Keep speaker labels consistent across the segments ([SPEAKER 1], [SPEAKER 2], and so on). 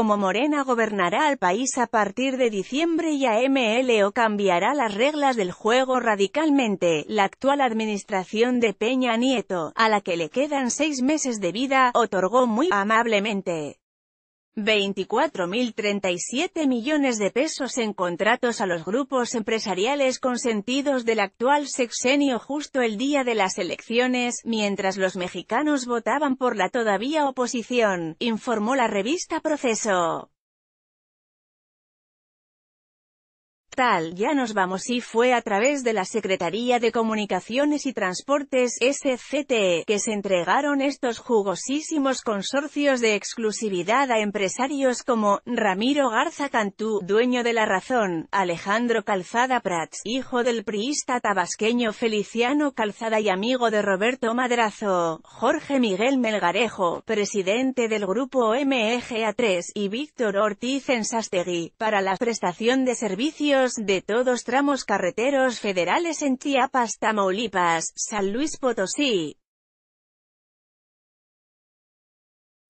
[SPEAKER 1] como Morena gobernará al país a partir de diciembre y AMLO cambiará las reglas del juego radicalmente, la actual administración de Peña Nieto, a la que le quedan seis meses de vida, otorgó muy amablemente 24.037 millones de pesos en contratos a los grupos empresariales consentidos del actual sexenio justo el día de las elecciones, mientras los mexicanos votaban por la todavía oposición, informó la revista Proceso. ya nos vamos y fue a través de la Secretaría de Comunicaciones y Transportes, SCTE, que se entregaron estos jugosísimos consorcios de exclusividad a empresarios como, Ramiro Garza Cantú, dueño de La Razón, Alejandro Calzada Prats, hijo del priista tabasqueño Feliciano Calzada y amigo de Roberto Madrazo, Jorge Miguel Melgarejo, presidente del grupo MGA3, y Víctor Ortiz Ensastegui, para la prestación de servicios de todos tramos carreteros federales en Chiapas, Tamaulipas, San Luis Potosí,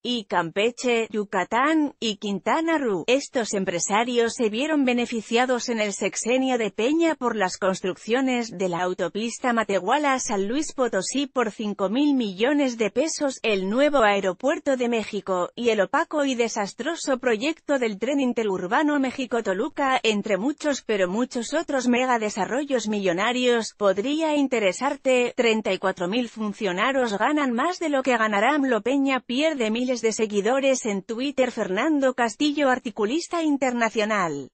[SPEAKER 1] y Campeche, Yucatán, y Quintana Roo. Estos empresarios se vieron beneficiados en el sexenio de Peña por las construcciones de la autopista Matehuala-San Luis Potosí por 5.000 millones de pesos, el nuevo aeropuerto de México, y el opaco y desastroso proyecto del tren interurbano México-Toluca, entre muchos pero muchos otros mega desarrollos millonarios, podría interesarte, 34.000 funcionarios ganan más de lo que ganará AMLO Peña pierde mil de seguidores en Twitter Fernando Castillo articulista internacional